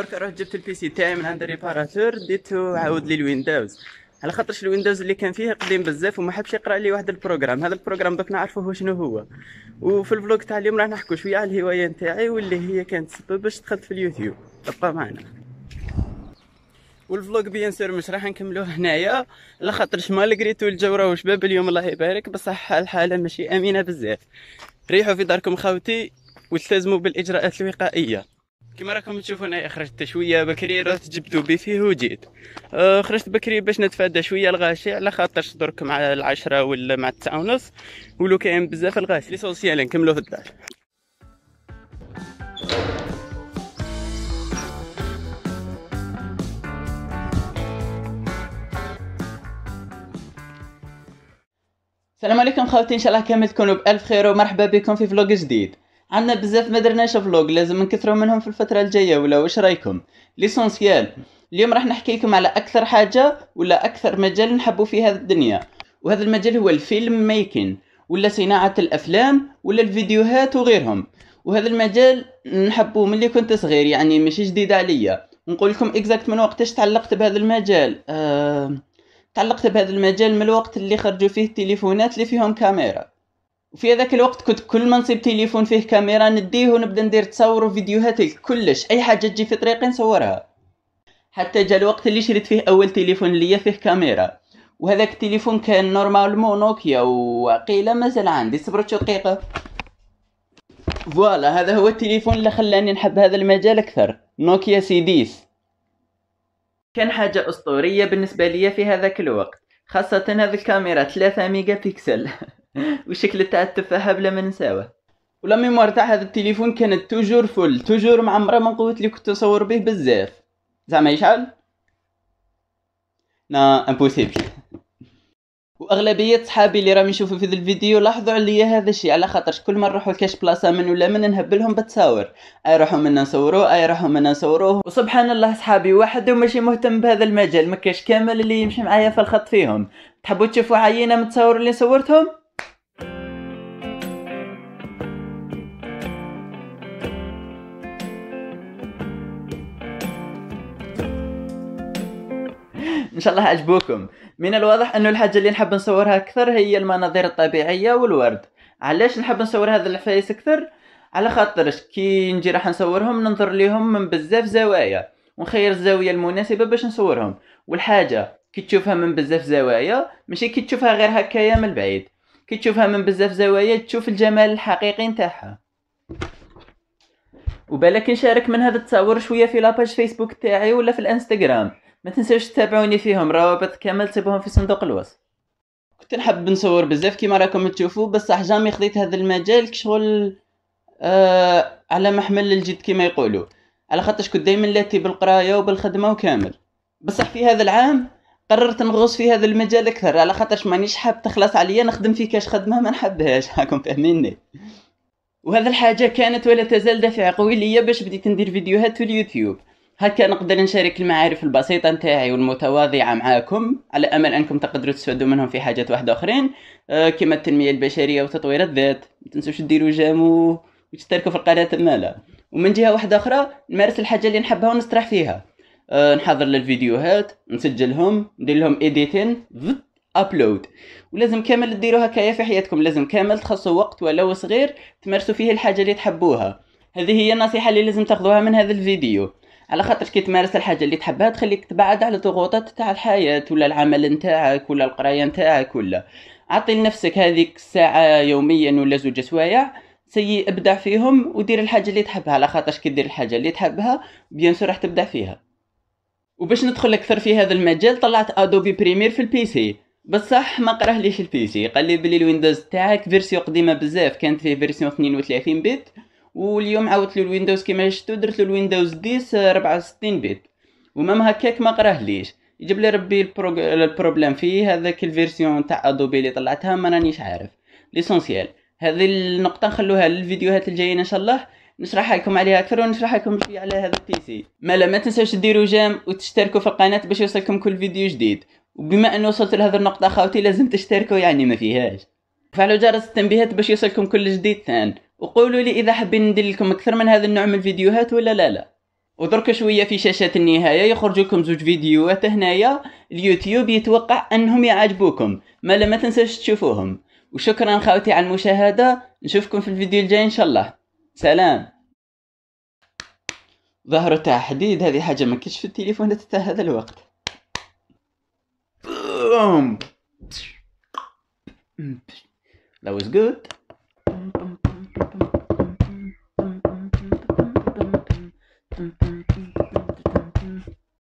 درك رحت جبت البي سي تاعي من عند الريباراتور ديتو عاود لي الويندوز على خاطرش الويندوز اللي كان فيه قديم بزاف وما حبش يقرا لي واحد البروغرام هذا البروغرام دوك نعرفوه شنو هو وفي الفلوق تاع اليوم راح نحكوا شويه على الهوايه نتاعي واللي هي كانت سبب باش دخلت في اليوتيوب تبقى معنا والفلوق بيان سير مش راح نكملوه هنايا على خاطرش لقريتو الجو راهو شباب اليوم الله يبارك بصح الحاله ماشي امينه بزاف ريحوا في داركم خاوتي والتزموا بالاجراءات الوقائيه كما راكم تشوفون انا خرجت شويه بكري رحت جبتو بي فيه وجيت أه، خرجت بكري باش نتفادى شويه الغاشي على خاطر درك مع العشرة ولا مع التسعة ونص ولو كاين بزاف الغاشي ليسونسيال نكملو في الدار السلام عليكم خوتي ان شاء الله كامل تكونوا بالف خير ومرحبا بكم في فلوق جديد عندنا بزاف ما درناش فلوق لازم نكثروا منهم في الفتره الجايه ولا واش رايكم ليسونسيال اليوم راح نحكي لكم على اكثر حاجه ولا اكثر مجال نحبوا في هذه الدنيا وهذا المجال هو الفيلم ميكين ولا صناعه الافلام ولا الفيديوهات وغيرهم وهذا المجال نحبه ملي كنت صغير يعني ماشي جديد عليا نقول لكم اكزاكت من وقتاش تعلقت بهذا المجال أه... تعلقت بهذا المجال من الوقت اللي خرجوا فيه التليفونات اللي فيهم كاميرا وفي هذاك الوقت كنت كل ما نصيب تليفون فيه كاميرا نديه ونبدا ندير تصاور وفيديوهات كلش اي حاجه تجي في طريقي نصورها حتى جا الوقت اللي شريت فيه اول تليفون ليا فيه كاميرا وهذاك التليفون كان نورمالمون نوكيا وقيلة مازال عندي صبرت شو دقيقة فوالا هذا هو التليفون اللي خلاني نحب هذا المجال اكثر نوكيا سي ديس كان حاجة أسطورية بالنسبة لي في هذاك الوقت خاصة هذه الكاميرا 3 ميجا بيكسل والشكل تاع التفاحه بلا ما نساوه ولا ميموار تاع هذا التليفون كانت توجور فل توجور معمره من قوه قوت كنت نصور به بزاف زعما يشعل نا امبوسيبل واغلبيه صحابي اللي راهم يشوفوا في ذا الفيديو لاحظوا عليا هذا الشيء على خاطر كل ما نروحوا لكاش بلاصه من ولا من نهبلهم بتصاور اي روحوا منا نصوروا اي روحوا منا نصوروه وسبحان الله صحابي واحد وماشي مهتم بهذا المجال ما كاش كامل اللي يمشي معايا في الخط فيهم تحبوا تشوفوا عينه متصور اللي صورتهم ان شاء الله عجبوكم من الواضح انه الحاجه اللي نحب نصورها اكثر هي المناظر الطبيعيه والورد علاش نحب نصور هذا العفايس اكثر على خاطر كي نجي راح نصورهم ننظر ليهم من بزاف زوايا ونخير الزاويه المناسبه باش نصورهم والحاجه كي تشوفها من بزاف زوايا ماشي كي تشوفها غير هكايا من بعيد كي تشوفها من بزاف زوايا تشوف الجمال الحقيقي نتاعها وبالك نشارك من هذا التصاور شويه في لاباج فيسبوك تاعي ولا في الانستغرام ما تنساوش تتابعوني فيهم روابط كامل تبهم في صندوق الوصف كنت نحب نصور بزاف كيما راكم تشوفوا بصح جامي خديت هذا المجال كشغل آه على محمل الجد كيما يقولوا على خاطرش كنت دائما لاتي بالقرايه وبالخدمه وكامل بصح في هذا العام قررت نغوص في هذا المجال اكثر على خاطرش مانيش حاب تخلص عليا نخدم في كاش خدمه ما نحبهاش راكم فاهميني وهذا الحاجه كانت ولا تزال دافع قوي ليا باش بديت ندير فيديوهات في اليوتيوب هكا نقدر نشارك المعارف البسيطة نتاعي والمتواضعة معاكم على أمل أنكم تقدروا تستفادوا منهم في حاجات واحدة أخرين آه، كما التنمية البشرية وتطوير الذات ما تنسوش تديروا جام وتشتركوا في القناة المالة ومن جهة واحدة أخرى نمارس الحاجة اللي نحبها ونسترح فيها آه، نحضر للفيديوهات نسجلهم ندير لهم إيديتين ابلود ولازم كامل تديروا هكايا في حياتكم لازم كامل تخصوا وقت ولو صغير تمارسوا فيه الحاجه اللي تحبوها هذه هي النصيحه اللي لازم تاخذوها من هذا الفيديو على خاطر كي تمارس الحاجه اللي تحبها تخليك تبعد على الضغوطات تاع الحياه ولا العمل نتاعك ولا القرايه نتاعك ولا عطي لنفسك هذيك الساعه يوميا ولا زوج سوايع سي ابدع فيهم ودير الحاجه اللي تحبها على خاطر كي دير الحاجه اللي تحبها بيان راح تبدع فيها وباش ندخل اكثر في هذا المجال طلعت ادوبي بريمير في البيسي بصح ما قراه ليش البيسي قال لي بلي الويندوز تاعك فيرسيو قديمه بزاف كانت فيه فيرسيو 32 بت واليوم عاودت له الويندوز كيما شفتو درت له الويندوز 10 64 آه، بيت ومام هكاك ما قراهليش يجيب لي ربي البروغ... البروبليم فيه هذاك الفيرسيون تاع ادوبي اللي طلعتها ما رانيش عارف ليسونسيال هذه النقطه نخلوها للفيديوهات الجايين ان شاء الله نشرح لكم عليها اكثر ونشرح لكم شويه على هذا البي سي مالا ما تنساوش ديروا جيم وتشتركوا في القناه باش يوصلكم كل فيديو جديد وبما انه وصلت لهذه النقطه خاوتي لازم تشتركوا يعني ما فيهاش فعلوا جرس التنبيهات باش يوصلكم كل جديد ثان وقولوا لي اذا حابين ندير لكم اكثر من هذا النوع من الفيديوهات ولا لا لا ودرك شويه في شاشه النهايه يخرج لكم زوج فيديوهات هنايا اليوتيوب يتوقع انهم يعجبوكم ما لا ما تنساش تشوفوهم وشكرا خاوتي على المشاهده نشوفكم في الفيديو الجاي ان شاء الله سلام ظهر تاع حديد هذه حاجه ما كاينش في التليفونات تاع هذا الوقت بوم That was good. Open. Mm.